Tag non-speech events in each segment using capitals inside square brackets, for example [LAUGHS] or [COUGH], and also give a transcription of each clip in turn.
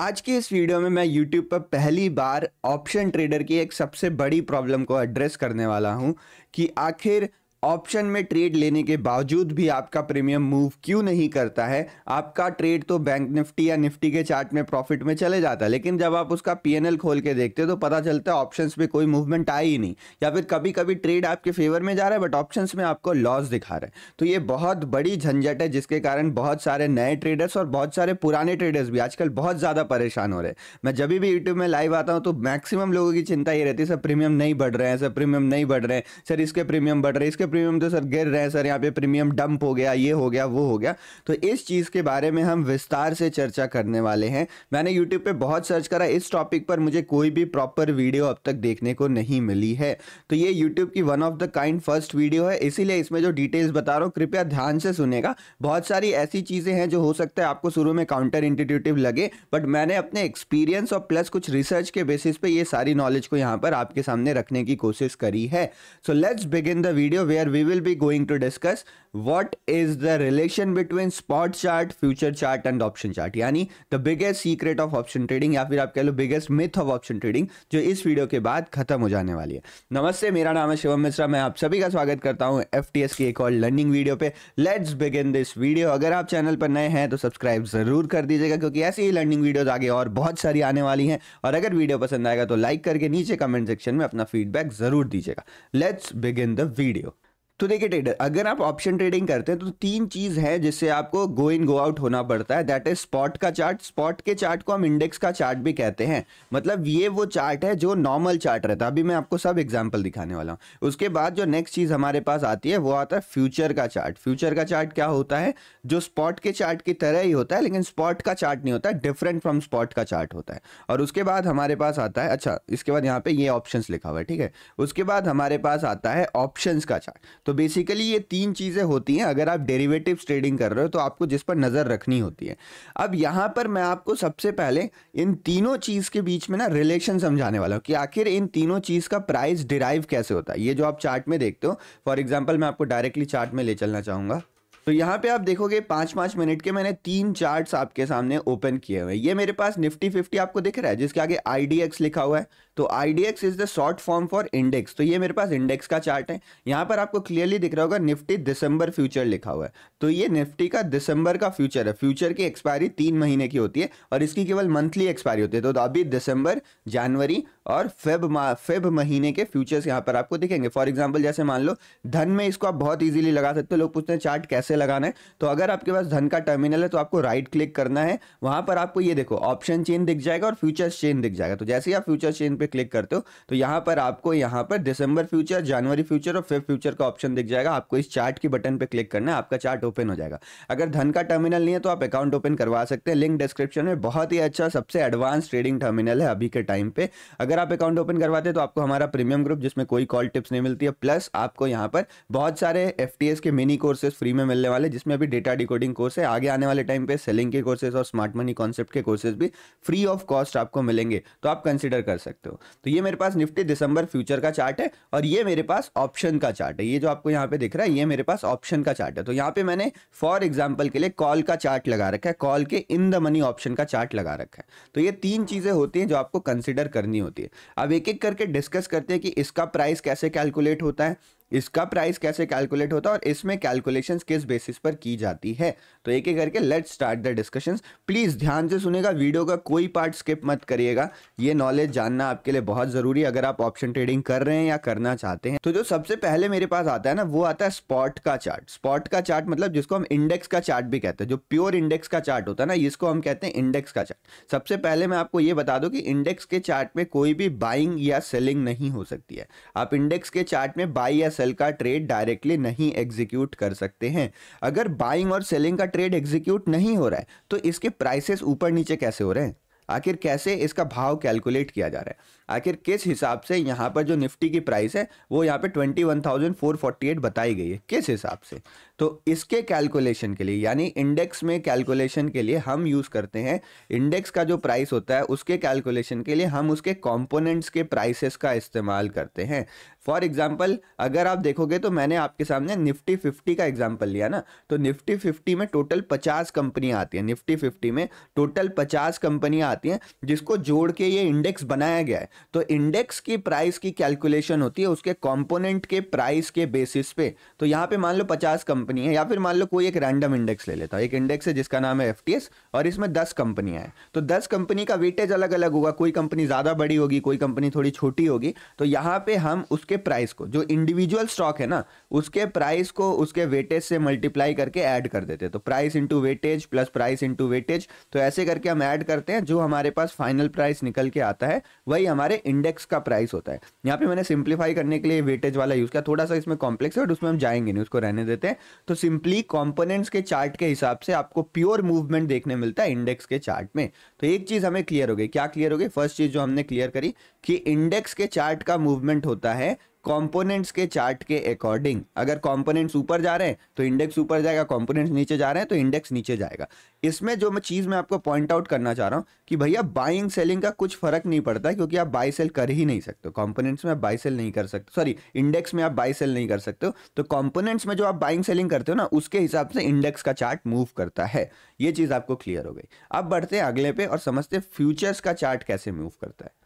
आज की इस वीडियो में मैं यूट्यूब पर पहली बार ऑप्शन ट्रेडर की एक सबसे बड़ी प्रॉब्लम को एड्रेस करने वाला हूँ कि आखिर ऑप्शन में ट्रेड लेने के बावजूद भी आपका प्रीमियम मूव क्यों नहीं करता है आपका ट्रेड तो बैंक निफ्टी या निफ्टी के चार्ट में प्रॉफिट में चले जाता है लेकिन जब आप उसका पीएनएल खोल के देखते हो तो पता चलता है ऑप्शंस में कोई मूवमेंट आई ही नहीं या फिर कभी कभी ट्रेड आपके फेवर में जा रहा है बट ऑप्शन में आपको लॉस दिखा रहा है तो ये बहुत बड़ी झंझट है जिसके कारण बहुत सारे नए ट्रेडर्स और बहुत सारे पुराने ट्रेडर्स भी आजकल बहुत ज़्यादा परेशान हो रहे हैं मैं जब भी यूट्यूब में लाइव आता हूँ तो मैक्सिमम लोगों की चिंता ये रहती है सर प्रीमियम नहीं बढ़ रहे हैं सर प्रीमियम नहीं बढ़ रहे हैं सर इसके प्रीमियम बढ़ रहे हैं इसके प्रीमियम तो सर गिर रहे हैं सर यहाँ पे प्रीमियम डंप हो गया ये हो गया वो हो गया तो इस चीज़ के बारे में हम विस्तार से चर्चा करने वाले हैं मैंने यूट्यूब पे बहुत सर्च करा इस टॉपिक पर मुझे कोई भी प्रॉपर वीडियो अब तक देखने को नहीं मिली है तो ये यूट्यूब की one of the kind first video है इसीलिए इसमें जो डिटेल्स बता रहा हूँ कृपया ध्यान से सुनेगा बहुत सारी ऐसी चीज़ें हैं जो हो सकता है आपको शुरू में काउंटर इंटीट्यूटिव लगे बट मैंने अपने एक्सपीरियंस और प्लस कुछ रिसर्च के बेसिस पे ये सारी नॉलेज को यहाँ पर आपके सामने रखने की कोशिश करी है so let's begin the video where where we will be going to discuss what is the relation between spot chart, future chart and option chart यानी the biggest secret of option trading या फिर आप कह लो biggest myth of option trading जो इस video के बाद खत्म हो जाने वाली है नमस्ते मेरा नाम है शिवम मिश्रा मैं आप सभी का स्वागत करता हूँ एफ की एक और लर्निंग वीडियो पे लेट्स बिगिन दिस वीडियो अगर आप चैनल पर नए हैं तो सब्सक्राइब ज़रूर कर दीजिएगा क्योंकि ऐसी ही लर्निंग वीडियोज़ आगे और बहुत सारी आने वाली हैं और अगर वीडियो पसंद आएगा तो लाइक करके नीचे कमेंट सेक्शन में अपना फीडबैक ज़रूर दीजिएगा लेट्स बिगिन द वीडियो तो देखिए ट्रेडर अगर आप ऑप्शन ट्रेडिंग करते हैं तो तीन चीज़ है जिससे आपको गो इन गो आउट होना पड़ता है दैट इज स्पॉट का चार्ट स्पॉट के चार्ट को हम इंडेक्स का चार्ट भी कहते हैं मतलब ये वो चार्ट है जो नॉर्मल चार्ट रहता है अभी मैं आपको सब एग्जाम्पल दिखाने वाला हूँ उसके बाद जो नेक्स्ट चीज़ हमारे पास आती है वो आता है फ्यूचर का चार्ट फ्यूचर का चार्ट क्या होता है जो स्पॉट के चार्ट की तरह ही होता है लेकिन स्पॉट का चार्ट नहीं होता डिफरेंट फ्रॉम स्पॉट का चार्ट होता है और उसके बाद हमारे पास आता है अच्छा इसके बाद यहाँ पे ये ऑप्शन लिखा हुआ है ठीक है उसके बाद हमारे पास आता है ऑप्शन का चार्ट तो बेसिकली ये तीन चीज़ें होती हैं अगर आप डेरिवेटिव ट्रेडिंग कर रहे हो तो आपको जिस पर नज़र रखनी होती है अब यहाँ पर मैं आपको सबसे पहले इन तीनों चीज़ के बीच में ना रिलेशन समझाने वाला हूँ कि आखिर इन तीनों चीज़ का प्राइस डिराइव कैसे होता है ये जो आप चार्ट में देखते हो फॉर एग्जाम्पल मैं आपको डायरेक्टली चार्ट में ले चलना चाहूँगा तो यहाँ पे आप देखोगे पाँच पाँच मिनट के मैंने तीन चार्ट्स आपके सामने ओपन किए हुए ये मेरे पास निफ्टी फिफ्टी आपको दिख रहा है जिसके आगे आई लिखा हुआ है तो IDX is the short form for index तो ये मेरे पास इंडेक्स का चार्ट है यहाँ पर आपको क्लियरली दिख रहा होगा निफ्टी दिसंबर फ्यूचर लिखा हुआ है तो ये निफ्टी का दिसंबर का फ्यूचर है फ्यूचर की एक्सपायरी तीन महीने की होती है और इसकी केवल मंथली एक्सपायरी होती है तो तो अभी दिसंबर जनवरी और फेब फेब महीने के फ्यूचर्स यहाँ पर आपको दिखेंगे फॉर एग्जाम्पल जैसे मान लो धन में इसको आप बहुत ईजिली लगा सकते हो लोग पूछते हैं चार्ट कैसे लगाना है तो अगर आपके पास धन का टर्मिनल है तो आपको राइट क्लिक करना है वहाँ पर आपको ये देखो ऑप्शन चेन दिख जाएगा और फ्यूचर्स चेन दिख जाएगा तो जैसे ही आप फ्यूचर चेन पे क्लिक करते हो तो यहाँ पर आपको यहाँ पर दिसंबर फ्यूचर जनवरी फ्यूचर और फिफ्थ फ्यूचर का ऑप्शन दिख जाएगा आपको इस चार्ट की बटन पर क्लिक करना है आपका चार्ट ओपन हो जाएगा अगर धन का टर्मिनल नहीं है तो आप अकाउंट ओपन करवा सकते हैं लिंक डिस्क्रिप्शन में बहुत ही अच्छा सबसे एडवांस ट्रेडिंग टर्मिनल है अभी के टाइम पर अगर आप अकाउंट ओपन करवाते तो आपको हमारा प्रीमियम ग्रुप जिसमें कोई कॉल टिप्स नहीं मिलती है प्लस आपको यहाँ पर बहुत सारे एफ के मिनी कोर्सेज फ्री में मिलने वाले जिसमें अभी डेटा डिकोडिंग कोर्स है आगे आने वाले टाइम पे सेलिंग के कोर्सेज और स्मार्ट मनी कॉन्सेप्ट के कोर्सेज भी फ्री ऑफ कॉस्ट आपको मिलेंगे तो आप कंसिडर कर सकते हो तो ये मेरे पास निफ्टी दिसंबर फ्यूचर का चार्ट है और ये मेरे पास ऑप्शन का चार्ट है ये जो आपको यहाँ पे दिख रहा है ये मेरे पास ऑप्शन का चार्ट है तो यहाँ पे मैंने फॉर एग्जाम्पल के लिए कॉल का चार्ट लगा रखा है कॉल के इन द मनी ऑप्शन का चार्ट लगा रखा है तो ये तीन चीज़ें होती हैं जो आपको कंसिडर करनी होती है अब एक एक करके डिस्कस करते हैं कि इसका प्राइस कैसे कैलकुलेट होता है इसका प्राइस कैसे कैलकुलेट होता है और इसमें कैलकुलेशंस किस बेसिस पर की जाती है तो एक एक करके let's start the discussions please ध्यान से सुनेगा वीडियो का कोई पार्ट स्किप मत करिएगा ये नॉलेज जानना आपके लिए बहुत ज़रूरी है अगर आप ऑप्शन ट्रेडिंग कर रहे हैं या करना चाहते हैं तो जो सबसे पहले मेरे पास आता है ना वो आता है स्पॉट का चार्ट स्पॉट का चार्ट मतलब जिसको हम इंडेक्स का चार्ट भी कहते हैं जो प्योर इंडेक्स का चार्ट होता है ना इसको हम कहते हैं इंडेक्स का चार्ट सबसे पहले मैं आपको ये बता दू कि इंडेक्स के चार्ट में कोई भी बाइंग या सेलिंग नहीं हो सकती है आप इंडेक्स के चार्ट में बाई या सेल का ट्रेड डायरेक्टली नहीं एग्जीक्यूट कर सकते हैं अगर बाइंग और सेलिंग का ट्रेड एग्जीक्यूट नहीं हो रहा है तो इसके प्राइसेस ऊपर नीचे कैसे हो रहे हैं आखिर कैसे इसका भाव कैलकुलेट किया जा रहा है आखिर किस हिसाब से यहाँ पर जो निफ्टी की प्राइस है वो यहाँ पे 21,448 बताई गई है किस हिसाब से तो इसके कैलकुलेशन के लिए यानी इंडेक्स में कैलकुलेशन के लिए हम यूज़ करते हैं इंडेक्स का जो प्राइस होता है उसके कैलकुलेशन के लिए हम उसके कॉम्पोनेंट्स के प्राइसेस का इस्तेमाल करते हैं फॉर एग्जाम्पल अगर आप देखोगे तो मैंने आपके सामने निफ्टी फिफ्टी का एग्जाम्पल लिया ना तो निफ्टी फिफ्टी में टोटल पचास कंपनियाँ आती हैं निफ्टी फिफ्टी में टोटल पचास कंपनियाँ आती हैं जिसको जोड़ के ये इंडेक्स बनाया गया है तो इंडेक्स की प्राइस की कैलकुलेशन होती है उसके कॉम्पोनेंट के प्राइस के बेसिस पे तो यहाँ पे मान लो पचास कंपनी कंपनी है या फिर मान लो कोई एक रैंडम इंडेक्स ले लेता एक इंडेक्स है जिसका नाम है एफ और इसमें दस कंपनियां हैं तो दस कंपनी का वेटेज अलग अलग होगा कोई कंपनी ज़्यादा बड़ी होगी कोई कंपनी थोड़ी छोटी होगी तो यहाँ पे हम उसके प्राइस को जो इंडिविजुअल स्टॉक है ना उसके प्राइस को उसके वेटेज से मल्टीप्लाई करके ऐड कर देते हैं तो price into weightage plus price into weightage तो ऐसे करके हम ऐड करते हैं जो हमारे पास फाइनल प्राइस निकल के आता है वही हमारे इंडेक्स का प्राइस होता है यहाँ पे मैंने सिंप्लीफाई करने के लिए वेटेज वाला यूज़ किया थोड़ा सा इसमें कॉम्प्लेक्स है बट उसमें हम जाएंगे नहीं उसको रहने देते हैं तो सिंपली कॉम्पोनेंट्स के चार्ट के हिसाब से आपको प्योर मूवमेंट देखने मिलता है इंडेक्स के चार्ट में तो एक चीज़ हमें क्लियर हो गई क्या क्लियर हो गई फर्स्ट चीज़ जो हमने क्लियर करी कि इंडेक्स के चार्ट का मूवमेंट होता है कंपोनेंट्स के चार्ट के अकॉर्डिंग अगर कंपोनेंट्स ऊपर जा रहे हैं तो इंडेक्स ऊपर जाएगा कंपोनेंट्स नीचे जा रहे हैं तो इंडेक्स नीचे जाएगा इसमें जो मैं चीज़ मैं आपको पॉइंट आउट करना चाह रहा हूँ कि भैया बाइंग सेलिंग का कुछ फर्क नहीं पड़ता क्योंकि आप बाई सेल कर ही नहीं सकते कॉम्पोनेंट्स में आप बाई सेल नहीं कर सकते सॉरी इंडेक्स में आप बाई सेल नहीं कर सकते हो तो कॉम्पोनेंट्स में जो आप बाइंग सेलिंग करते हो ना उसके हिसाब से इंडेक्स का चार्ट मूव करता है ये चीज़ आपको क्लियर हो गई अब बढ़ते हैं अगले पे और समझते फ्यूचर्स का चार्ट कैसे मूव करता है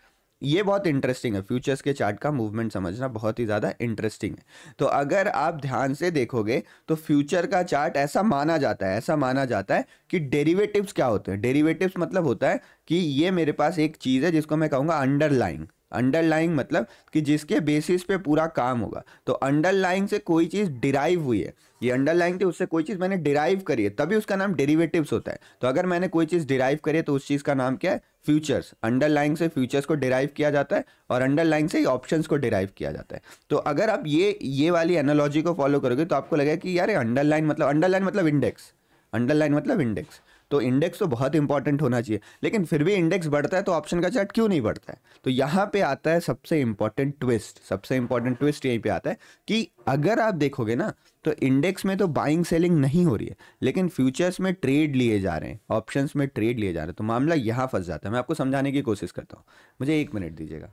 ये बहुत इंटरेस्टिंग है फ्यूचर्स के चार्ट का मूवमेंट समझना बहुत ही ज़्यादा इंटरेस्टिंग है तो अगर आप ध्यान से देखोगे तो फ्यूचर का चार्ट ऐसा माना जाता है ऐसा माना जाता है कि डेरिवेटिव्स क्या होते हैं डेरिवेटिव्स मतलब होता है कि ये मेरे पास एक चीज़ है जिसको मैं कहूँगा अंडरलाइंग अंडरलाइंग मतलब कि जिसके बेसिस पे पूरा काम होगा तो अंडरलाइंग से कोई चीज़ डिराइव हुई है ये अंडरलाइंग थी उससे कोई चीज़ मैंने डिराइव करी है तभी उसका नाम डेरिवेटिव्स होता है तो अगर मैंने कोई चीज़ डिराइव करी है तो उस चीज़ का नाम क्या है फ्यूचर्स अंडरलाइंग से फ्यूचर्स को डिराइव किया जाता है और अंडरलाइंग से ऑप्शन को डिराइव किया जाता है तो अगर आप ये ये वाली एनोलॉजी को फॉलो करोगे तो आपको लगेगा कि यार अंडरलाइन मतलब अंडरलाइन मतलब इंडेक्स अंडरलाइन मतलब इंडेक्स तो इंडेक्स तो बहुत इंपॉर्टेंट होना चाहिए लेकिन फिर भी इंडेक्स बढ़ता है तो ऑप्शन का चार्ट क्यों नहीं बढ़ता है तो यहाँ पे आता है सबसे इंपॉर्टेंट ट्विस्ट सबसे इंपॉर्टेंट ट्विस्ट यहीं पे आता है कि अगर आप देखोगे ना तो इंडेक्स में तो बाइंग सेलिंग नहीं हो रही है लेकिन फ्यूचर्स में ट्रेड लिए जा रहे हैं ऑप्शंस में ट्रेड लिए जा रहे हैं तो मामला यहाँ फंस जाता है मैं आपको समझाने की कोशिश करता हूँ मुझे एक मिनट दीजिएगा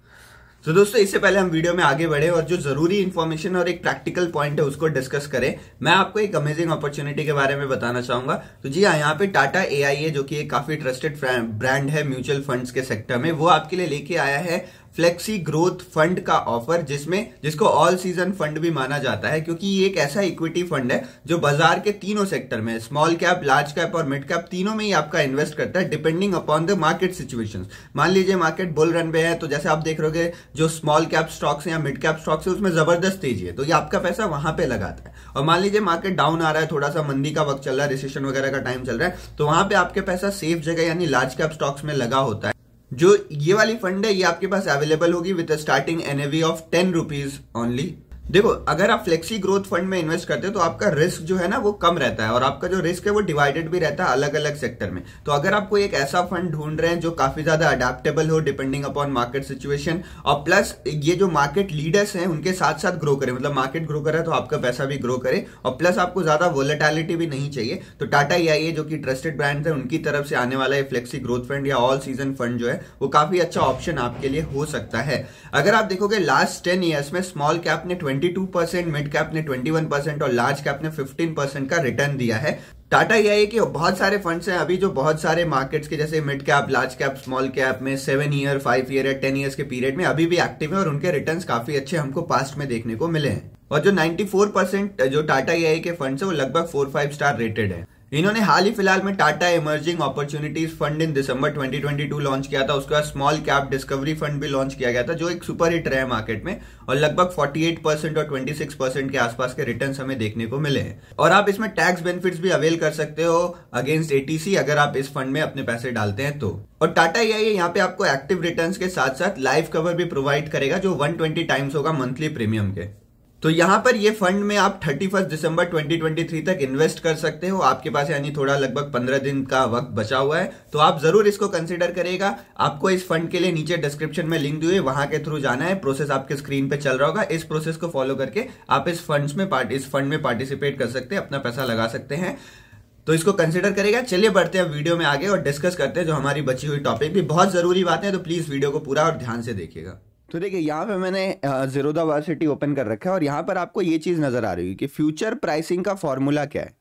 तो दोस्तों इससे पहले हम वीडियो में आगे बढ़े और जो जरूरी इन्फॉर्मेशन और एक प्रैक्टिकल पॉइंट है उसको डिस्कस करें मैं आपको एक अमेजिंग अपॉर्चुनिटी के बारे में बताना चाहूंगा तो जी हाँ यहाँ पे टाटा ए है जो कि एक काफी ट्रस्टेड ब्रांड है म्यूचुअल फंड्स के सेक्टर में वो आपके लिए लेके आया है फ्लेक्सी ग्रोथ फंड का ऑफर जिसमें जिसको ऑल सीजन फंड भी माना जाता है क्योंकि ये एक ऐसा इक्विटी फंड है जो बाजार के तीनों सेक्टर में स्मॉल कैप लार्ज कैप और मिड कैप तीनों में ही आपका इन्वेस्ट करता है depending upon the market situation मान लीजिए मार्केट बुल रन पे है तो जैसे आप देख रहे जो स्मॉल कैप स्टॉक्स या मिड कैप स्टॉक्स है उसमें जबरदस्त तेजी है तो ये आपका पैसा वहां पर लगाता है और मान लीजिए मार्केट डाउन आ रहा है थोड़ा सा मंदी का वक्त चल रहा है रिसेशन वगैरह का टाइम चल रहा है तो वहां पे आपके पैसा सेफ जगह यानी लार्ज कैप स्टॉक्स में लगा होता है जो ये वाली फंड है ये आपके पास अवेलेबल होगी with starting NAV of ten rupees only देखो अगर आप फ्लेक्सी ग्रोथ फंड में इन्वेस्ट करते हो तो आपका रिस्क जो है ना वो कम रहता है और आपका जो रिस्क है वो डिवाइडेड भी रहता है अलग अलग सेक्टर में तो अगर आप कोई एक ऐसा फंड ढूंढ रहे हैं जो काफी ज्यादा अडेप्टेबल हो डिपेंडिंग अपॉन मार्केट सिचुएशन और प्लस ये जो मार्केट लीडर्स हैं उनके साथ साथ ग्रो करे मतलब मार्केट ग्रो करे तो आपका पैसा भी ग्रो करे और प्लस आपको ज्यादा वोलेटैलिटी भी नहीं चाहिए तो टाटा या जो कि ट्रस्टेड ब्रांड है उनकी तरफ से आने वाला ये फ्लेक्सी ग्रोथ फंड या ऑल सीजन फंड जो है वो काफी अच्छा ऑप्शन आपके लिए हो सकता है अगर आप देखोगे लास्ट टेन ईयर्स में स्मॉल कैप ने twenty two percent mid cap ने ट्वेंटी वन परसेंट और लार्ज कैप ने फिफ्टीन परसेंट का रिटर्न दिया है टाटा यह है कि बहुत सारे फंड्स हैं अभी जो बहुत सारे मार्केट्स के जैसे mid cap large cap small cap में सेवन ईयर फाइव ईयर या टेन ईयर्स के पीरियड में अभी भी एक्टिव है और उनके रिटर्न काफी अच्छे हमको पास्ट में देखने को मिले हैं और जो 94 परसेंट जो टाटा ए के फंड्स है वो लगभग फोर फाइव स्टार रेटेड है इन्होंने हाल ही फिलहाल में Tata emerging opportunities fund in दिसंबर 2022 लॉन्च किया था उसके बाद स्मॉल कैप डिस्कवरी फंड भी लॉन्च किया गया था जो एक सुपर हिट रहा है मार्केट में और लगभग 48 परसेंट और 26 परसेंट के आसपास के रिटर्न हमें देखने को मिले हैं और आप इसमें टैक्स बेनिफिट भी अवेल कर सकते हो अगेंस्ट एटीसी अगर आप इस फंड में अपने पैसे डालते हैं तो और टाटा ए यहाँ पे आपको एक्टिव रिटर्न के साथ साथ लाइफ कवर भी प्रोवाइड करेगा जो वन टाइम्स होगा मंथली प्रीमियम के तो यहां पर ये फंड में आप 31 दिसंबर 2023 तक इन्वेस्ट कर सकते हो आपके पास यानी थोड़ा लगभग 15 दिन का वक्त बचा हुआ है तो आप जरूर इसको कंसिडर करेगा आपको इस फंड के लिए नीचे डिस्क्रिप्शन में लिंक दी हुई वहां के थ्रू जाना है प्रोसेस आपके स्क्रीन पे चल रहा होगा इस प्रोसेस को फॉलो करके आप इस फंड में पार्ट इस फंड में पार्टिसिपेट कर सकते हैं अपना पैसा लगा सकते हैं तो इसको कंसिडर करेगा चलिए बढ़ते हैं वीडियो में आगे और डिस्कस करते हैं जो हमारी बची हुई टॉपिक भी बहुत जरूरी बातें है तो प्लीज वीडियो को पूरा और ध्यान से देखिएगा तो देखिए यहाँ पे मैंने ज़ीरोदा वार्सिटी ओपन कर रखा है और यहाँ पर आपको ये चीज़ नज़र आ रही है कि फ्यूचर प्राइसिंग का फॉर्मूला क्या है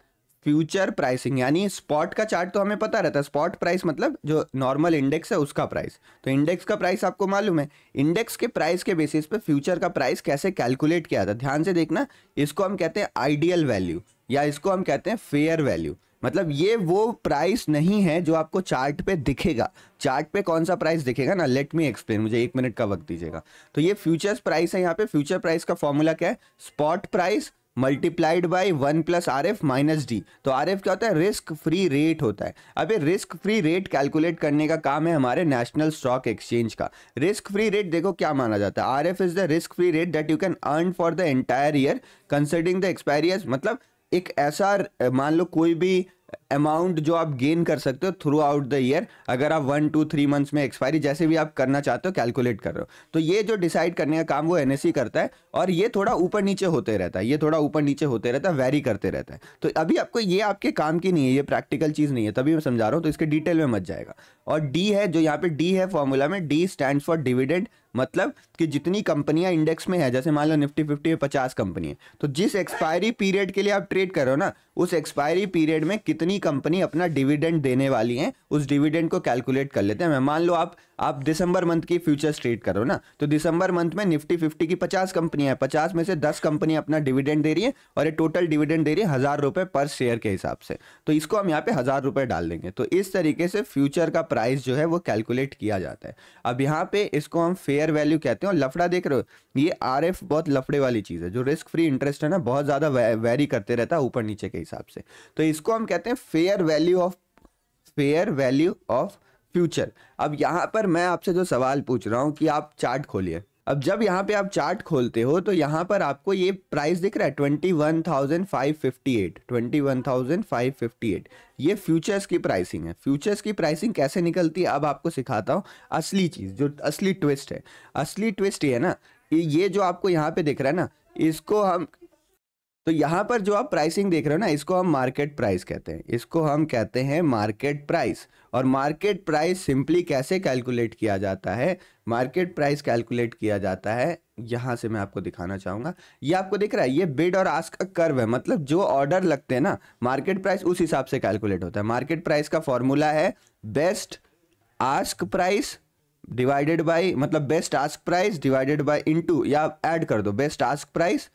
फ्यूचर प्राइसिंग यानी स्पॉट का चार्ट तो हमें पता रहता है स्पॉट प्राइस मतलब जो नॉर्मल इंडेक्स है उसका प्राइस तो इंडेक्स का प्राइस आपको मालूम है इंडेक्स के प्राइस के बेसिस पे फ्यूचर का प्राइस कैसे कैलकुलेट किया जाता है ध्यान से देखना इसको हम कहते हैं आइडियल वैल्यू या इसको हम कहते हैं फेयर वैल्यू मतलब ये वो प्राइस नहीं है जो आपको चार्ट पे दिखेगा चार्ट पे कौन सा प्राइस दिखेगा ना लेट मी एक्सप्लेन मुझे एक मिनट का वक्त दीजिएगा तो ये फ्यूचर्स प्राइस है यहाँ पे फ्यूचर प्राइस का फॉर्मूला क्या है spot price multiplied by one plus R F minus D तो आर एफ क्या होता है रिस्क फ्री रेट होता है अब ये रिस्क फ्री रेट कैलकुलेट करने का काम है हमारे नेशनल स्टॉक एक्सचेंज का रिस्क फ्री रेट देखो क्या माना जाता है R F is the risk free rate that you can earn for the entire year considering the expiry मतलब एक ऐसा मान लो कोई भी अमाउंट जो आप गेन कर सकते हो थ्रू आउट द ईयर अगर आप वन टू थ्री मंथ्स में एक्सपायरी जैसे भी आप करना चाहते हो कैलकुलेट कर रहे हो तो ये जो डिसाइड करने का काम वो एन करता है और ये थोड़ा ऊपर नीचे होते रहता है ये थोड़ा ऊपर नीचे होते रहता है वेरी करते रहता है तो अभी आपको ये आपके काम की नहीं है ये प्रैक्टिकल चीज़ नहीं है तभी मैं समझा रहा हूँ तो इसके डिटेल में मच जाएगा और डी है जो यहाँ पे डी है फॉर्मूला में डी स्टैंड फॉर डिविडेंड मतलब कि जितनी कंपनियां इंडेक्स में है जैसे मान लो निफ्टी फिफ्टी में पचास कंपनी है तो जिस एक्सपायरी पीरियड के लिए आप ट्रेड कर रहे हो ना उस एक्सपायरी पीरियड में कितनी कंपनी अपना डिविडेंड देने वाली है उस डिविडेंड को कैलकुलेट कर लेते हैं मान लो आप आप दिसंबर मंथ की फ्यूचर्स ट्रेड करो ना तो दिसंबर मंथ में निफ्टी फिफ्टी की पचास कंपनियां हैं पचास में से दस कंपनी अपना डिविडेंड दे रही है और ये टोटल डिविडेंड दे रही है हज़ार रुपए पर शेयर के हिसाब से तो इसको हम यहाँ पे हज़ार रुपए डाल देंगे तो इस तरीके से फ्यूचर का प्राइस जो है वो कैलकुलेट किया जाता है अब यहाँ पे इसको हम फेयर फेयर वैल्यू कहते हैं और लफड़ा देख रहे हो ये आर बहुत लफड़े वाली चीज़ है जो रिस्क फ्री इंटरेस्ट है ना बहुत ज़्यादा वेरी करते रहता है ऊपर नीचे के हिसाब से तो इसको हम कहते हैं fair value of fair value of future अब यहाँ पर मैं आपसे जो सवाल पूछ रहा हूँ कि आप चार्ट खोलिए अब जब यहाँ पे आप चार्ट खोलते हो तो यहाँ पर आपको ये प्राइस दिख रहा है twenty one thousand five fifty eight twenty one thousand five fifty eight ये फ्यूचर्स की प्राइसिंग है फ्यूचर्स की प्राइसिंग कैसे निकलती है अब आपको सिखाता हूँ असली चीज़ जो असली ट्विस्ट है असली ट्विस्ट ये है ना ये जो आपको यहाँ पे दिख रहा है ना इसको हम तो यहाँ पर जो आप प्राइसिंग देख रहे हो ना इसको हम मार्केट प्राइस कहते हैं इसको हम कहते हैं मार्केट प्राइस और मार्केट प्राइस सिंपली कैसे कैलकुलेट किया जाता है मार्केट प्राइस कैलकुलेट किया जाता है यहाँ से मैं आपको दिखाना चाहूंगा ये आपको दिख रहा है ये बिड और आस्क का कर्व है मतलब जो ऑर्डर लगते हैं ना मार्केट प्राइस उस हिसाब से कैलकुलेट होता है मार्केट प्राइस का फॉर्मूला है best ask price divided by मतलब best ask price divided by into या एड कर दो बेस्ट आस्क प्राइस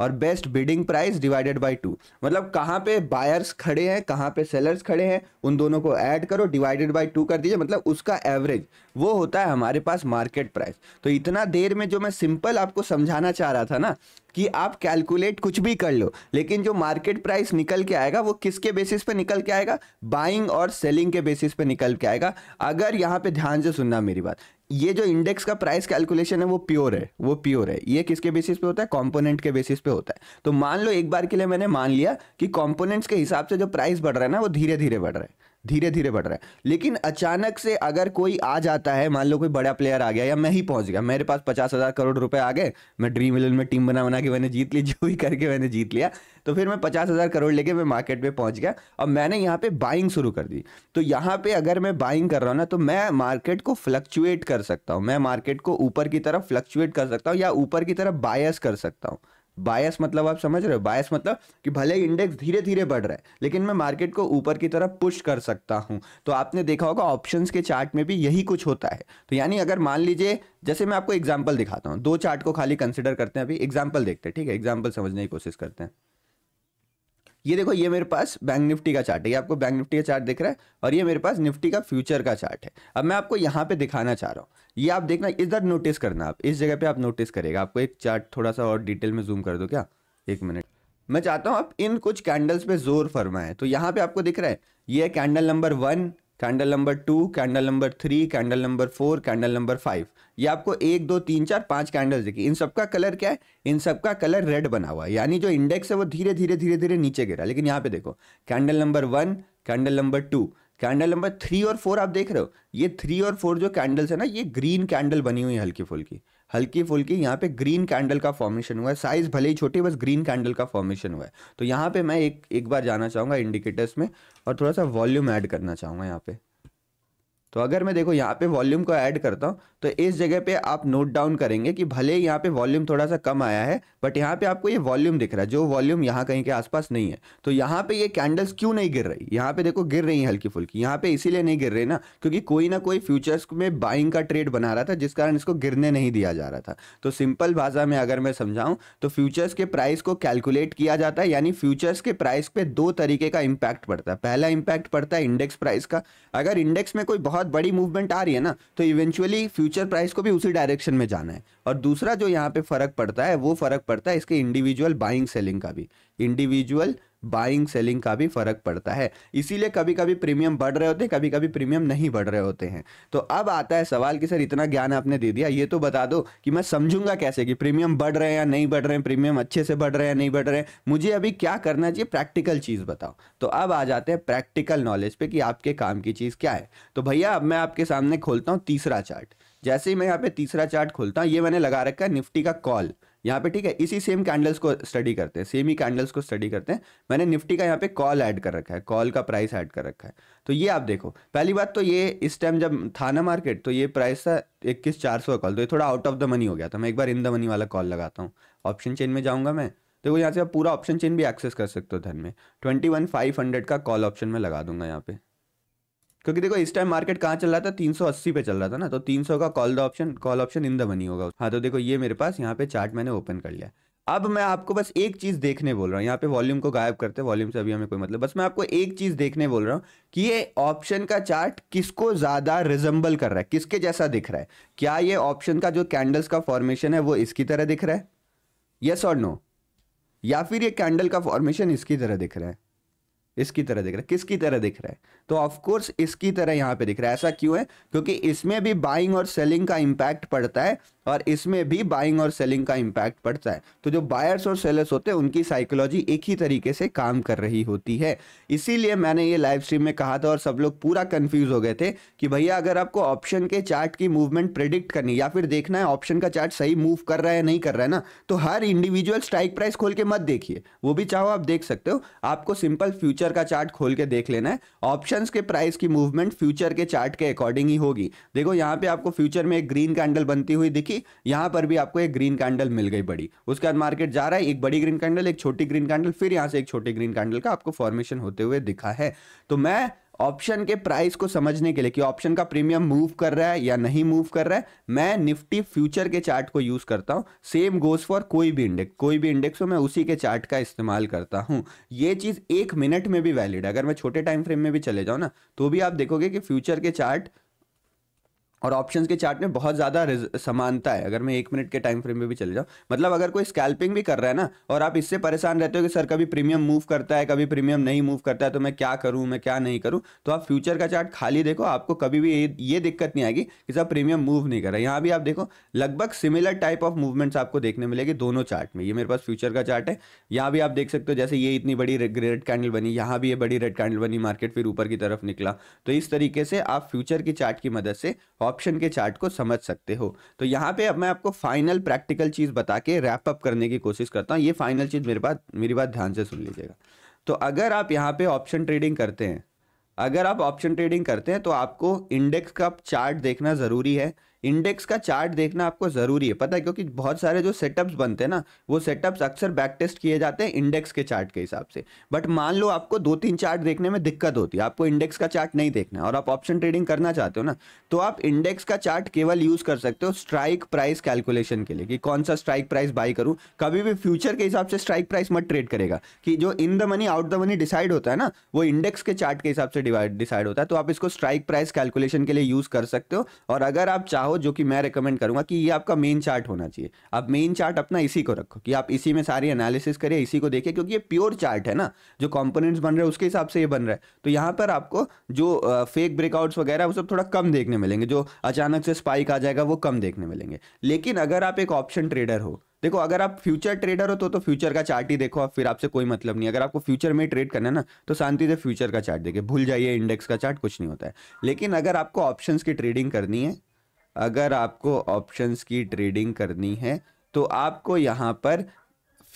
और best bidding price divided by two मतलब कहाँ पे बायर्स खड़े हैं कहाँ पे सेलर्स खड़े हैं उन दोनों को ऐड करो डिवाइडेड बाय टू कर दीजिए मतलब उसका एवरेज वो होता है हमारे पास मार्केट प्राइस तो इतना देर में जो मैं सिंपल आपको समझाना चाह रहा था ना कि आप कैलकुलेट कुछ भी कर लो लेकिन जो मार्केट प्राइस निकल के आएगा वो किसके बेसिस पे निकल के आएगा बाइंग और सेलिंग के बेसिस पे निकल के आएगा अगर यहाँ पे ध्यान से सुनना मेरी बात ये जो इंडेक्स का प्राइस कैलकुलेशन है वो प्योर है वो प्योर है ये किसके बेसिस पे होता है कंपोनेंट के बेसिस पे होता है तो मान लो एक बार के लिए मैंने मान लिया कि कंपोनेंट्स के हिसाब से जो प्राइस बढ़ रहा है ना वो धीरे धीरे बढ़ रहा है धीरे धीरे बढ़ रहा है लेकिन अचानक से अगर कोई आ जाता है मान लो कोई बड़ा प्लेयर आ गया या मैं ही पहुंच गया मेरे पास पचास हज़ार करोड़ रुपए आ गए मैं ड्रीम इलेवन में टीम बना बना के मैंने जीत ली [LAUGHS] जो भी करके मैंने जीत लिया तो फिर मैं पचास हज़ार करोड़ लेके मैं मार्केट में पहुंच गया और मैंने यहाँ पे बाइंग शुरू कर दी तो यहाँ पे अगर मैं बाइंग कर रहा हूँ ना तो मैं मार्केट को फ्लक्चुएट कर सकता हूँ मैं मार्केट को ऊपर की तरफ फ्लक्चुएट कर सकता हूँ या ऊपर की तरफ बायस कर सकता हूँ बायस मतलब आप समझ रहे हो बायस मतलब कि भले ही इंडेक्स धीरे धीरे बढ़ रहा है लेकिन मैं मार्केट को ऊपर की तरफ पुश कर सकता हूं तो आपने देखा होगा ऑप्शंस के चार्ट में भी यही कुछ होता है तो यानी अगर मान लीजिए जैसे मैं आपको एग्जाम्पल दिखाता हूं दो चार्ट को खाली कंसिडर करते हैं अभी एग्जाम्पल देखते हैं ठीक है एग्जाम्पल समझने की कोशिश करते हैं ये देखो ये मेरे पास बैंक निफ्टी का चार्ट है ये आपको बैंक निफ्टी का चार्ट दिख रहा है और ये मेरे पास निफ्टी का फ्यूचर का चार्ट है अब मैं आपको यहाँ पे दिखाना चाह रहा हूँ ये आप देखना इधर नोटिस करना आप इस जगह पे आप नोटिस करेगा आपको एक चार्ट थोड़ा सा और डिटेल में जूम कर दो क्या एक मिनट मैं चाहता हूँ आप इन कुछ कैंडल्स पे जोर फरमाएं तो यहाँ पे आपको दिख रहा है ये candle number one candle number two candle number three candle number four candle number five ये आपको एक दो तीन चार पांच कैंडल्स देखिए इन सबका कलर क्या है इन सबका कलर रेड बना हुआ है यानी जो इंडेक्स है वो धीरे धीरे धीरे धीरे नीचे गिरा लेकिन यहाँ पे देखो candle number one candle number two candle number three और फोर आप देख रहे हो ये थ्री और फोर जो कैंडल्स है ना ये ग्रीन कैंडल बनी हुई है हल्की फुल्की हल्की फुल्की यहाँ पे ग्रीन कैंडल का फॉर्मेशन हुआ है साइज भले ही छोटी बस ग्रीन कैंडल का फॉर्मेशन हुआ है तो यहाँ पे मैं एक एक बार जाना चाहूंगा इंडिकेटर्स में और थोड़ा सा वॉल्यूम ऐड करना चाहूंगा यहाँ पे तो अगर मैं देखो यहाँ पे वॉल्यूम को ऐड करता हूँ तो इस जगह पे आप नोट डाउन करेंगे कि भले यहाँ पे वॉल्यूम थोड़ा सा कम आया है बट यहाँ पे आपको ये वॉल्यूम दिख रहा है जो वॉल्यूम यहाँ कहीं के आसपास नहीं है तो यहाँ पे ये कैंडल्स क्यों नहीं गिर रही यहाँ पे देखो गिर रही है हल्की फुल्की यहाँ पे इसीलिए नहीं गिर रही ना क्योंकि कोई ना कोई फ्यूचर्स में बाइंग का ट्रेड बना रहा था जिस कारण इसको गिरने नहीं दिया जा रहा था तो सिंपल भाषा में अगर मैं समझाऊँ तो फ्यूचर्स के प्राइस को कैलकुलेट किया जाता है यानी फ्यूचर्स के प्राइस पे दो तरीके का इम्पैक्ट पड़ता है पहला इम्पैक्ट पड़ता है इंडेक्स प्राइस का अगर इंडेक्स में कोई बहुत बड़ी मूवमेंट आ रही है ना तो इवेंचुअली फ्यूचर फ्यूचर प्राइस को भी उसी डायरेक्शन में जाना है और दूसरा जो यहाँ पे फ़र्क पड़ता है वो फ़र्क पड़ता है इसके इंडिविजुअल बाइंग सेलिंग का भी इंडिविजुअल बाइंग सेलिंग का भी फ़र्क पड़ता है इसीलिए कभी कभी प्रीमियम बढ़ रहे होते हैं कभी कभी प्रीमियम नहीं बढ़ रहे होते हैं तो अब आता है सवाल कि सर इतना ज्ञान आपने दे दिया ये तो बता दो कि मैं समझूंगा कैसे कि प्रीमियम बढ़ रहे हैं या नहीं बढ़ रहे हैं प्रीमियम अच्छे से बढ़ रहे हैं या नहीं बढ़ रहे हैं मुझे अभी क्या करना चाहिए प्रैक्टिकल चीज़ बताओ तो अब आ जाते हैं प्रैक्टिकल नॉलेज पर कि आपके काम की चीज़ क्या है तो भैया अब मैं आपके सामने खोलता हूँ तीसरा चार्ट जैसे ही मैं यहाँ पे तीसरा चार्ट खोलता हूँ ये मैंने लगा रखा है निफ्टी का कॉल यहाँ पे ठीक है इसी सेम कैंडल्स को स्टडी करते हैं सेम ही कैंडल्स को स्टडी करते हैं मैंने निफ्टी का यहाँ पे कॉल ऐड कर रखा है कॉल का प्राइस ऐड कर रखा है तो ये आप देखो पहली बात तो ये इस टाइम जब था ना मार्केट तो ये प्राइस था इक्कीस चार सौ कॉल तो ये थोड़ा आउट ऑफ द मनी हो गया था मैं एक बार इन द मनी वाला कॉल लगाता हूँ ऑप्शन चेन में जाऊँगा मैं देखो यहाँ से आप पूरा ऑप्शन चेन भी एक्सेस कर सकते हो धन में ट्वेंटी वन फाइव हंड्रेड का कॉल ऑप्शन में लगा दूंगा यहाँ पे क्योंकि देखो इस टाइम मार्केट कहाँ चल रहा था 380 पे चल रहा था ना तो 300 का call the option call option in the money होगा हाँ तो देखो ये मेरे पास यहाँ पे चार्ट मैंने ओपन कर लिया अब मैं आपको बस एक चीज़ देखने बोल रहा हूँ यहाँ पे वॉल्यूम को गायब करते वॉल्यूम से अभी हमें कोई मतलब बस मैं आपको एक चीज़ देखने बोल रहा हूँ कि ये ऑप्शन का चार्ट किसको ज़्यादा रिजम्बल कर रहा है किसके जैसा दिख रहा है क्या ये ऑप्शन का जो कैंडल्स का फॉर्मेशन है वो इसकी तरह दिख रहा है यस और नो या फिर ये कैंडल का फॉर्मेशन इसकी तरह दिख रहा है इसकी तरह दिख रहा है किसकी तरह दिख रहा है तो ऑफकोर्स इसकी तरह यहाँ पे दिख रहा है ऐसा क्यों है क्योंकि इसमें भी बाइंग और सेलिंग का इम्पैक्ट पड़ता है और इसमें भी बाइंग और सेलिंग का इम्पैक्ट पड़ता है तो जो बायर्स और सेलर्स होते हैं उनकी साइकोलॉजी एक ही तरीके से काम कर रही होती है इसीलिए मैंने ये लाइव स्ट्रीम में कहा था और सब लोग पूरा कन्फ्यूज हो गए थे कि भैया अगर आपको ऑप्शन के चार्ट की मूवमेंट प्रिडिक्ट करनी या फिर देखना है ऑप्शन का चार्ट सही मूव कर रहा है नहीं कर रहा है ना तो हर इंडिविजुअल स्ट्राइक प्राइस खोल के मत देखिए वो भी चाहो आप देख सकते हो आपको सिंपल फ्यूचर का चार्ट खोल के देख लेना है ऑप्शन ऑप्शंस के प्राइस की मूवमेंट फ्यूचर के चार्ट के अकॉर्डिंग ही होगी देखो यहाँ पे आपको फ्यूचर में एक ग्रीन कैंडल बनती हुई दिखी यहाँ पर भी आपको एक ग्रीन कैंडल मिल गई बड़ी उसके बाद मार्केट जा रहा है एक बड़ी ग्रीन कैंडल एक छोटी ग्रीन कैंडल फिर यहाँ से एक छोटी ग्रीन कैंडल का आपको फॉर्मेशन होते हुए दिखा है तो मैं ऑप्शन के प्राइस को समझने के लिए कि ऑप्शन का प्रीमियम मूव कर रहा है या नहीं मूव कर रहा है मैं निफ्टी फ्यूचर के चार्ट को यूज़ करता हूँ सेम गोज़ फॉर कोई भी इंडेक्स कोई भी इंडेक्स हो मैं उसी के चार्ट का इस्तेमाल करता हूँ ये चीज़ एक मिनट में भी वैलिड है अगर मैं छोटे टाइम फ्रेम में भी चले जाऊँ ना तो भी आप देखोगे कि फ्यूचर के चार्ट और ऑप्शंस के चार्ट में बहुत ज़्यादा समानता है अगर मैं एक मिनट के टाइम फ्रेम में भी चले जाऊँ मतलब अगर कोई स्कैल्पिंग भी कर रहा है ना और आप इससे परेशान रहते हो कि सर कभी प्रीमियम मूव करता है कभी प्रीमियम नहीं मूव करता है तो मैं क्या करूँ मैं क्या नहीं करूँ तो आप फ्यूचर का चार्ट खाली देखो आपको कभी भी ये, दिक्कत नहीं आएगी कि सर प्रीमियम मूव नहीं कर रहा है यहाँ भी आप देखो लगभग सिमिलर टाइप ऑफ मूवमेंट्स आपको देखने मिलेगी दोनों चार्ट में ये मेरे पास फ्यूचर का चार्ट है यहाँ भी आप देख सकते हो जैसे ये इतनी बड़ी रेड कैंडल बनी यहाँ भी ये बड़ी रेड कैंडल बनी मार्केट फिर ऊपर की तरफ निकला तो इस तरीके से आप फ्यूचर की चार्ट की मदद से ऑप्शन के चार्ट को समझ सकते हो तो यहाँ पे अब मैं आपको फाइनल प्रैक्टिकल चीज़ बता के रैप अप करने की कोशिश करता हूँ ये फाइनल चीज़ मेरे बात मेरी बात ध्यान से सुन लीजिएगा तो अगर आप यहाँ पे ऑप्शन ट्रेडिंग करते हैं अगर आप ऑप्शन ट्रेडिंग करते हैं तो आपको इंडेक्स का चार्ट देखना ज़रूरी है इंडेक्स का चार्ट देखना आपको ज़रूरी है पता है क्योंकि बहुत सारे जो सेटअप्स बनते हैं ना वो सेटअप्स अक्सर बैक टेस्ट किए जाते हैं इंडेक्स के चार्ट के हिसाब से बट मान लो आपको दो तीन चार्ट देखने में दिक्कत होती है आपको इंडेक्स का चार्ट नहीं देखना है और आप ऑप्शन ट्रेडिंग करना चाहते हो ना तो आप इंडेक्स का चार्ट केवल यूज़ कर सकते हो स्ट्राइक प्राइस कैलकुलेशन के लिए कि कौन सा स्ट्राइक प्राइस बाई करूँ कभी भी फ्यूचर के हिसाब से स्ट्राइक प्राइस मत ट्रेड करेगा कि जो in the money out the money decide होता है ना वो इंडेक्स के चार्ट के हिसाब से डिसाइड होता है तो आप इसको स्ट्राइक प्राइस कैलकुलेशन के लिए यूज़ कर सकते हो और अगर आप चाहो हो जो कि मैं रिकमेंड करूंगा कि ये आपका मेन चार्ट होना चाहिए आप मेन चार्ट अपना इसी को रखो कि आप इसी में सारी एनालिसिस करिए इसी को देखिए क्योंकि ये प्योर चार्ट है ना जो कॉम्पोनेंट्स बन रहे हैं उसके हिसाब से ये बन रहा है तो यहाँ पर आपको जो फेक ब्रेकआउट्स वगैरह वो सब थोड़ा कम देखने मिलेंगे जो अचानक से स्पाइक आ जाएगा वो कम देखने मिलेंगे लेकिन अगर आप एक ऑप्शन ट्रेडर हो देखो अगर आप फ्यूचर ट्रेडर हो तो तो फ्यूचर का चार्ट ही देखो आप फिर आपसे कोई मतलब नहीं अगर आपको फ्यूचर में ट्रेड करना है ना तो शांति से फ्यूचर का चार्ट देखिए भूल जाइए इंडेक्स का चार्ट कुछ नहीं होता है लेकिन अगर आपको ऑप्शंस की ट्रेडिंग करनी है अगर आपको ऑप्शंस की ट्रेडिंग करनी है तो आपको यहाँ पर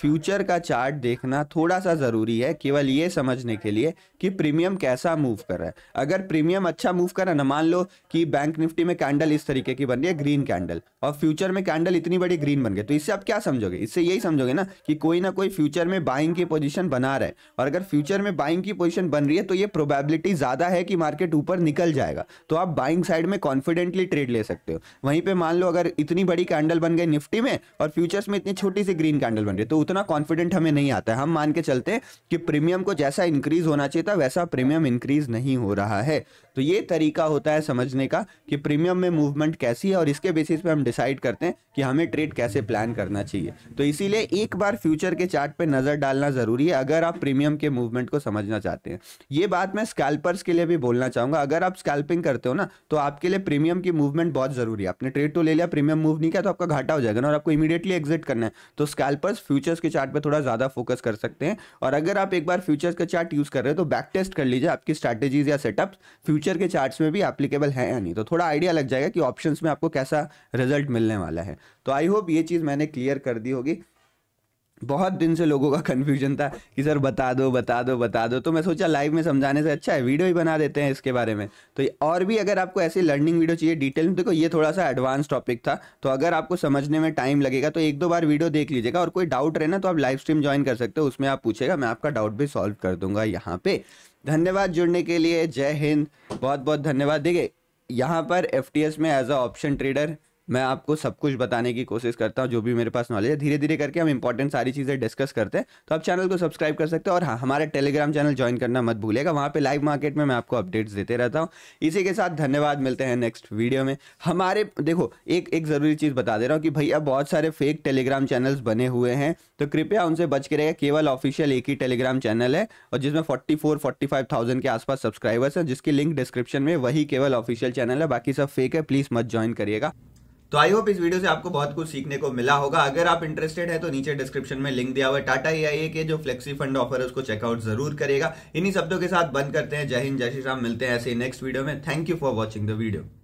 फ्यूचर का चार्ट देखना थोड़ा सा ज़रूरी है केवल ये समझने के लिए कि प्रीमियम कैसा मूव कर रहा है अगर प्रीमियम अच्छा मूव कर रहा है ना मान लो कि बैंक निफ्टी में कैंडल इस तरीके की बन रही है ग्रीन कैंडल और फ्यूचर में कैंडल इतनी बड़ी ग्रीन बन गई तो इससे आप क्या समझोगे इससे यही समझोगे ना कि कोई ना कोई फ्यूचर में बाइंग की पोजिशन बना रहे और अगर फ्यूचर में बाइंग की पोजिशन बन रही है तो ये प्रोबेबिलिटी ज़्यादा है कि मार्केट ऊपर निकल जाएगा तो आप बाइंग साइड में कॉन्फिडेंटली ट्रेड ले सकते हो वहीं पर मान लो अगर इतनी बड़ी कैंडल बन गई निफ्टी में और फ्यूचर्स में इतनी छोटी सी ग्रीन कैंडल बन रही है तो उतना कॉन्फिडेंट हमें नहीं आता है हम मान के चलते कि प्रीमियम को जैसा इंक्रीज होना चाहिए था वैसा प्रीमियम इंक्रीज नहीं हो रहा है तो ये तरीका होता है समझने का कि प्रीमियम में मूवमेंट कैसी है और इसके बेसिस पे हम डिसाइड करते हैं कि हमें ट्रेड कैसे प्लान करना चाहिए तो इसीलिए एक बार फ्यूचर के चार्ट पे नज़र डालना ज़रूरी है अगर आप प्रीमियम के मूवमेंट को समझना चाहते हैं ये बात मैं स्कैल्पर्स के लिए भी बोलना चाहूंगा अगर आप स्कैल्पिंग करते हो ना तो आपके लिए प्रीमियम की मूवमेंट बहुत ज़रूरी है आपने ट्रेड तो ले लिया प्रीमियम मूव नहीं किया तो आपका घाटा हो जाएगा ना और आपको इमीडिएटली एग्जिट करना है तो स्कैल्पर्स फ्यूचर फ्यूचर्स के चार्ट पे थोड़ा ज़्यादा फोकस कर सकते हैं और अगर आप एक बार फ्यूचर्स का चार्ट यूज़ कर रहे हो तो बैक टेस्ट कर लीजिए आपकी स्ट्रैटेजीज या सेटअप फ्यूचर के चार्ट्स में भी एप्लीकेबल है या नहीं तो थोड़ा आइडिया लग जाएगा कि ऑप्शन में आपको कैसा रिजल्ट मिलने वाला है तो आई होप ये चीज़ मैंने क्लियर कर दी होगी बहुत दिन से लोगों का कन्फ्यूजन था कि सर बता दो बता दो बता दो तो मैं सोचा लाइव में समझाने से अच्छा है वीडियो ही बना देते हैं इसके बारे में तो और भी अगर आपको ऐसी लर्निंग वीडियो चाहिए डिटेल में देखो ये थोड़ा सा एडवांस टॉपिक था तो अगर आपको समझने में टाइम लगेगा तो एक दो बार वीडियो देख लीजिएगा और कोई डाउट रहे ना तो आप लाइव स्ट्रीम ज्वाइन कर सकते हो उसमें आप पूछेगा मैं आपका डाउट भी सॉल्व कर दूंगा यहाँ पे धन्यवाद जुड़ने के लिए जय हिंद बहुत बहुत धन्यवाद देखिए यहाँ पर एफ में एज अ ऑप्शन ट्रेडर मैं आपको सब कुछ बताने की कोशिश करता हूँ जो भी मेरे पास नॉलेज है धीरे धीरे करके हम इंपॉर्टेंट सारी चीज़ें डिस्कस करते हैं तो आप चैनल को सब्सक्राइब कर सकते हो और हाँ हमारे टेलीग्राम चैनल ज्वाइन करना मत भूलेगा वहाँ पे लाइव मार्केट में मैं आपको अपडेट्स देते रहता हूँ इसी के साथ धन्यवाद मिलते हैं नेक्स्ट वीडियो में हमारे देखो एक एक ज़रूरी चीज़ बता दे रहा हूँ कि भैया बहुत सारे फेक टेलीग्राम चैनल्स बने हुए हैं तो कृपया उनसे बच के रहेगा केवल ऑफिशियल एक ही टेलीग्राम चैनल है और जिसमें forty four forty five thousand के आसपास सब्सक्राइबर्स हैं जिसकी लिंक डिस्क्रिप्शन में वही केवल ऑफिशियल चैनल है बाकी सब फेक है प्लीज़ मत ज्वाइन करिएगा तो आई होप इस वीडियो से आपको बहुत कुछ सीखने को मिला होगा अगर आप इंटरेस्टेड है तो नीचे डिस्क्रिप्शन में लिंक दिया हुआ ए टाटा ए के जो फ्लेक्सी फंड ऑफर है उसको चेकआउट जरूर करेगा इन्हीं शब्दों के साथ बंद करते हैं जय हिंद जय श्री राम मिलते हैं ऐसे नेक्स्ट वीडियो में thank you for watching the video